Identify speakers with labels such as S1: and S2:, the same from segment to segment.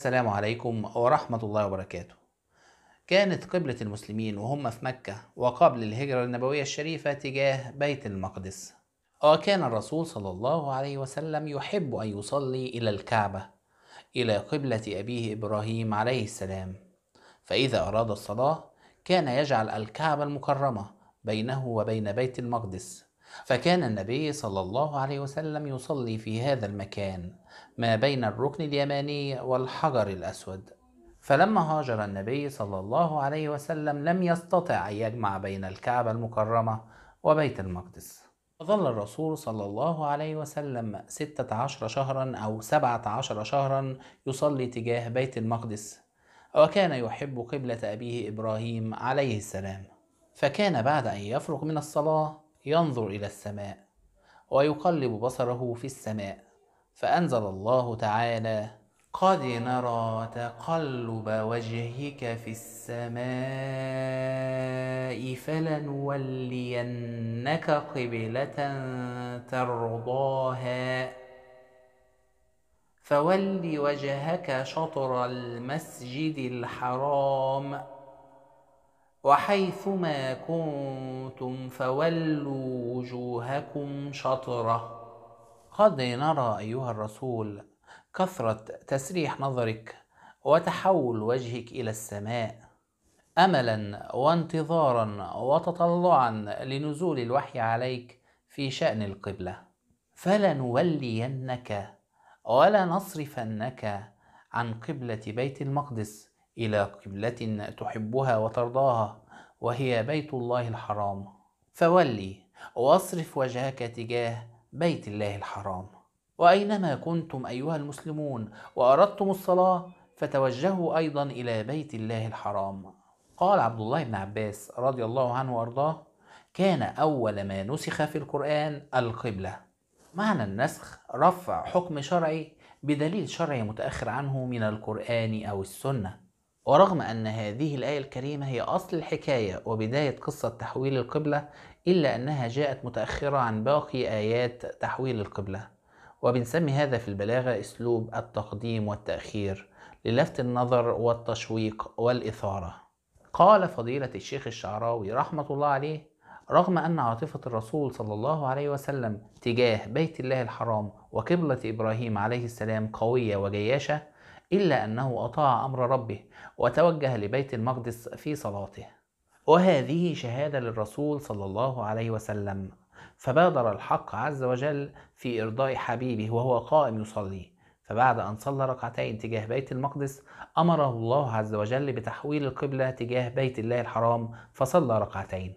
S1: السلام عليكم ورحمة الله وبركاته. كانت قبلة المسلمين وهم في مكة وقبل الهجرة النبوية الشريفة تجاه بيت المقدس. وكان الرسول صلى الله عليه وسلم يحب أن يصلي إلى الكعبة إلى قبلة أبيه إبراهيم عليه السلام. فإذا أراد الصلاة كان يجعل الكعبة المكرمة بينه وبين بيت المقدس فكان النبي صلى الله عليه وسلم يصلي في هذا المكان ما بين الركن اليماني والحجر الأسود فلما هاجر النبي صلى الله عليه وسلم لم يستطع أن يجمع بين الكعبة المكرمة وبيت المقدس ظل الرسول صلى الله عليه وسلم ستة عشر شهرا أو سبعة عشر شهرا يصلي تجاه بيت المقدس وكان يحب قبلة أبيه إبراهيم عليه السلام فكان بعد أن يفرغ من الصلاة ينظر إلى السماء ويقلب بصره في السماء فأنزل الله تعالى قد نرى تقلب وجهك في السماء فلنولينك قبلة ترضاها فول وجهك شطر المسجد الحرام وحيثما كنتم فولوا وجوهكم شطره قد نرى ايها الرسول كثره تسريح نظرك وتحول وجهك الى السماء املا وانتظارا وتطلعا لنزول الوحي عليك في شان القبله فلنولينك ولا نصرفنك عن قبله بيت المقدس إلى قبلة تحبها وترضاها وهي بيت الله الحرام فولي واصرف وجهك تجاه بيت الله الحرام وأينما كنتم أيها المسلمون وأردتم الصلاة فتوجهوا أيضا إلى بيت الله الحرام قال عبد الله بن عباس رضي الله عنه وأرضاه كان أول ما نسخ في القرآن القبلة معنى النسخ رفع حكم شرعي بدليل شرعي متأخر عنه من القرآن أو السنة ورغم أن هذه الآية الكريمة هي أصل الحكاية وبداية قصة تحويل القبلة إلا أنها جاءت متأخرة عن باقي آيات تحويل القبلة وبنسمي هذا في البلاغة أسلوب التقديم والتأخير للفت النظر والتشويق والإثارة قال فضيلة الشيخ الشعراوي رحمة الله عليه رغم أن عاطفة الرسول صلى الله عليه وسلم تجاه بيت الله الحرام وقبلة إبراهيم عليه السلام قوية وجياشة إلا أنه أطاع أمر ربه وتوجه لبيت المقدس في صلاته وهذه شهادة للرسول صلى الله عليه وسلم فبادر الحق عز وجل في إرضاء حبيبه وهو قائم يصلي فبعد أن صلى ركعتين تجاه بيت المقدس أمره الله عز وجل بتحويل القبلة تجاه بيت الله الحرام فصلى ركعتين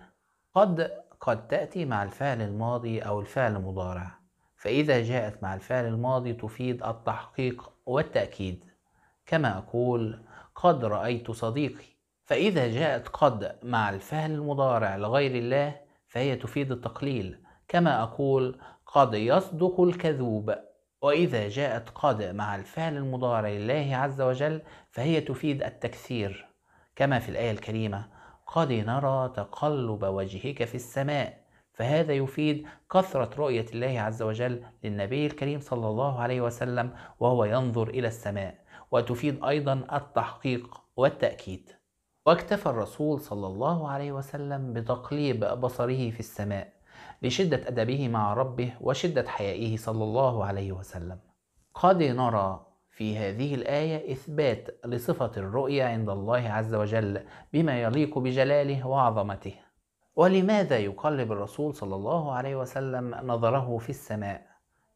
S1: قد قد تأتي مع الفعل الماضي أو الفعل المضارع فإذا جاءت مع الفعل الماضي تفيد التحقيق والتأكيد كما أقول قد رأيت صديقي فإذا جاءت قد مع الفعل المضارع لغير الله فهي تفيد التقليل كما أقول قد يصدق الكذوب وإذا جاءت قد مع الفعل المضارع لله عز وجل فهي تفيد التكثير كما في الآية الكريمة قد نرى تقلب وجهك في السماء فهذا يفيد كثرة رؤية الله عز وجل للنبي الكريم صلى الله عليه وسلم وهو ينظر إلى السماء وتفيد أيضا التحقيق والتأكيد واكتفى الرسول صلى الله عليه وسلم بتقليب بصره في السماء لشدة أدبه مع ربه وشدة حيائه صلى الله عليه وسلم قد نرى في هذه الآية إثبات لصفة الرؤية عند الله عز وجل بما يليق بجلاله وعظمته ولماذا يقلب الرسول صلى الله عليه وسلم نظره في السماء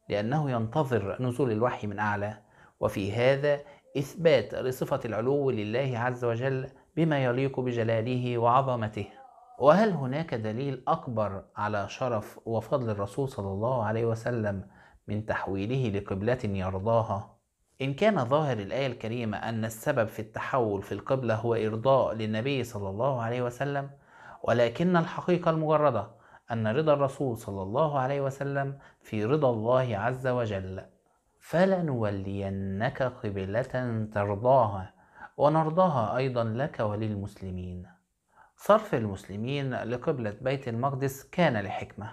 S1: لأنه ينتظر نزول الوحي من أعلى وفي هذا إثبات لصفة العلو لله عز وجل بما يليق بجلاله وعظمته وهل هناك دليل أكبر على شرف وفضل الرسول صلى الله عليه وسلم من تحويله لقبلة يرضاها؟ إن كان ظاهر الآية الكريمة أن السبب في التحول في القبلة هو إرضاء للنبي صلى الله عليه وسلم، ولكن الحقيقة المجردة أن رضا الرسول صلى الله عليه وسلم في رضا الله عز وجل، فلنولينك قبلة ترضاها ونرضاها أيضا لك وللمسلمين صرف المسلمين لقبلة بيت المقدس كان لحكمة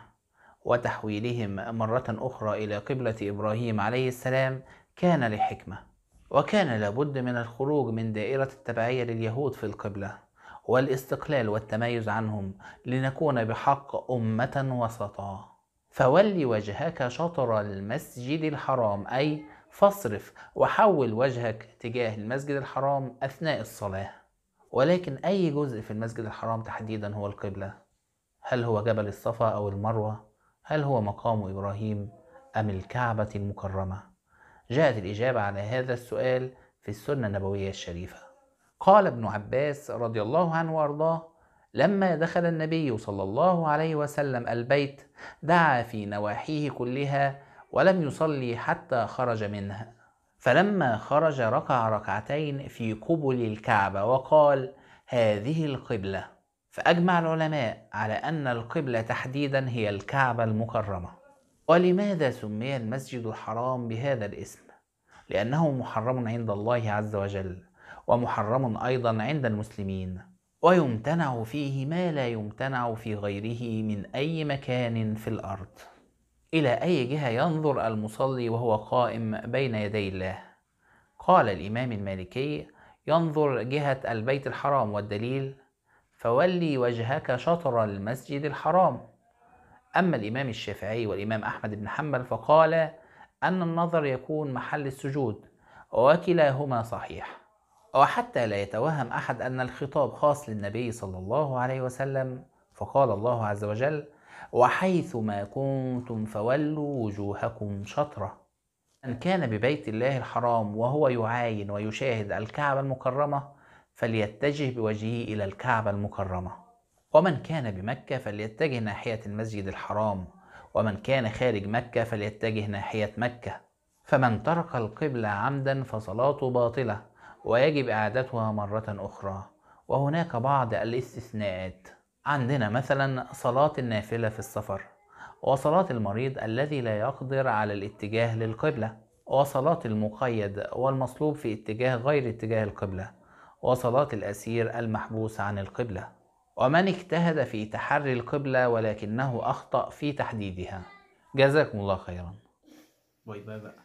S1: وتحويلهم مرة أخرى إلى قبلة إبراهيم عليه السلام كان لحكمة وكان لابد من الخروج من دائرة التبعية لليهود في القبلة والاستقلال والتميز عنهم لنكون بحق أمة وسطا فول وجهك شطر المسجد الحرام أي فاصرف وحول وجهك تجاه المسجد الحرام أثناء الصلاة ولكن أي جزء في المسجد الحرام تحديدا هو القبلة هل هو جبل الصفا أو المروة هل هو مقام إبراهيم أم الكعبة المكرمة جاءت الإجابة على هذا السؤال في السنة النبوية الشريفة قال ابن عباس رضي الله عنه وارضاه لما دخل النبي صلى الله عليه وسلم البيت دعا في نواحيه كلها ولم يصلي حتى خرج منها فلما خرج ركع ركعتين في قبل الكعبه وقال هذه القبله فاجمع العلماء على ان القبله تحديدا هي الكعبه المكرمه ولماذا سمي المسجد الحرام بهذا الاسم لانه محرم عند الله عز وجل ومحرم ايضا عند المسلمين ويمتنع فيه ما لا يمتنع في غيره من أي مكان في الأرض إلى أي جهة ينظر المصلي وهو قائم بين يدي الله قال الإمام المالكي ينظر جهة البيت الحرام والدليل فولي وجهك شطر المسجد الحرام أما الإمام الشافعي والإمام أحمد بن حنبل فقال أن النظر يكون محل السجود وكلاهما صحيح وحتى لا يتوهم أحد أن الخطاب خاص للنبي صلى الله عليه وسلم فقال الله عز وجل وحيث ما كنتم فولوا وجوهكم شطرة من كان ببيت الله الحرام وهو يعاين ويشاهد الكعبة المكرمة فليتجه بوجهه إلى الكعبة المكرمة ومن كان بمكة فليتجه ناحية المسجد الحرام ومن كان خارج مكة فليتجه ناحية مكة فمن ترك القبلة عمدا فصلاته باطلة ويجب إعادتها مرة أخرى وهناك بعض الاستثناءات عندنا مثلا صلاة النافلة في السفر وصلاة المريض الذي لا يقدر على الاتجاه للقبلة وصلاة المقيد والمصلوب في اتجاه غير اتجاه القبلة وصلاة الأسير المحبوس عن القبلة ومن اجتهد في تحري القبلة ولكنه أخطأ في تحديدها جزاكم الله خيرا باي باي بقى